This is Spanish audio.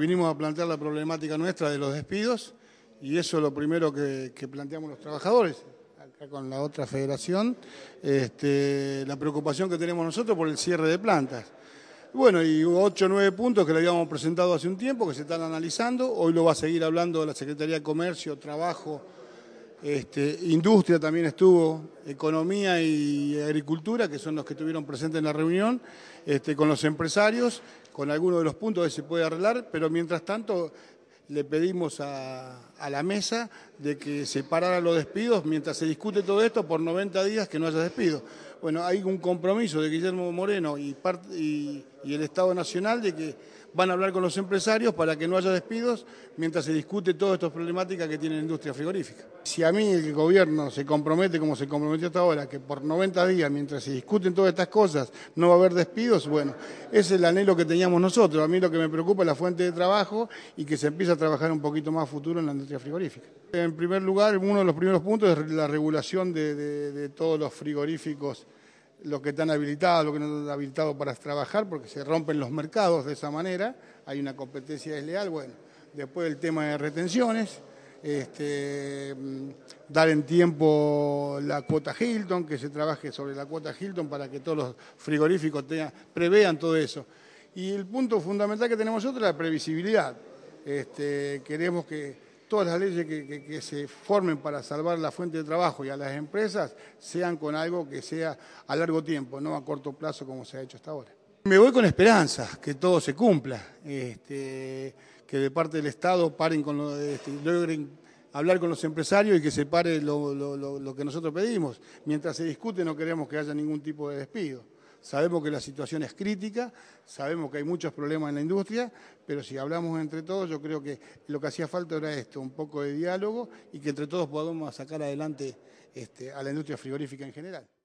vinimos a plantear la problemática nuestra de los despidos y eso es lo primero que, planteamos los trabajadores, acá con la otra federación, este, la preocupación que tenemos nosotros por el cierre de plantas. Bueno, y ocho o nueve puntos que le habíamos presentado hace un tiempo, que se están analizando, hoy lo va a seguir hablando la Secretaría de Comercio, Trabajo, este, industria también estuvo, economía y agricultura, que son los que estuvieron presentes en la reunión, este, con los empresarios, con algunos de los puntos que se puede arreglar, pero mientras tanto le pedimos a, la mesa de que se pararan los despidos mientras se discute todo esto por 90 días que no haya despidos. Bueno, hay un compromiso de Guillermo Moreno y, el Estado Nacional de que van a hablar con los empresarios para que no haya despidos mientras se discute todas estas problemáticas que tiene la industria frigorífica. Si a mí el gobierno se compromete como se comprometió hasta ahora, que por 90 días, mientras se discuten todas estas cosas, no va a haber despidos, bueno, ese es el anhelo que teníamos nosotros. A mí lo que me preocupa es la fuente de trabajo y que se empiece a trabajar un poquito más futuro en la industria frigorífica. En primer lugar, uno de los primeros puntos es la regulación de todos los frigoríficos los que están habilitados, los que no están habilitados para trabajar, porque se rompen los mercados de esa manera, hay una competencia desleal, bueno, después el tema de retenciones, este, mm, dar en tiempo la cuota Hilton, que se trabaje sobre la cuota Hilton para que todos los frigoríficos tengan, prevean todo eso. Y el punto fundamental que tenemos nosotros es la previsibilidad. Este, queremos que todas las leyes que, se formen para salvar la fuente de trabajo y a las empresas sean con algo que sea a largo tiempo, no a corto plazo como se ha hecho hasta ahora. Me voy con esperanza que todo se cumpla, este, que de parte del Estado paren con este, logren hablar con los empresarios y que se pare lo que nosotros pedimos. Mientras se discute no queremos que haya ningún tipo de despido. Sabemos que la situación es crítica, sabemos que hay muchos problemas en la industria, pero si hablamos entre todos, yo creo que lo que hacía falta era esto, un poco de diálogo y que entre todos podamos sacar adelante este, a la industria frigorífica en general.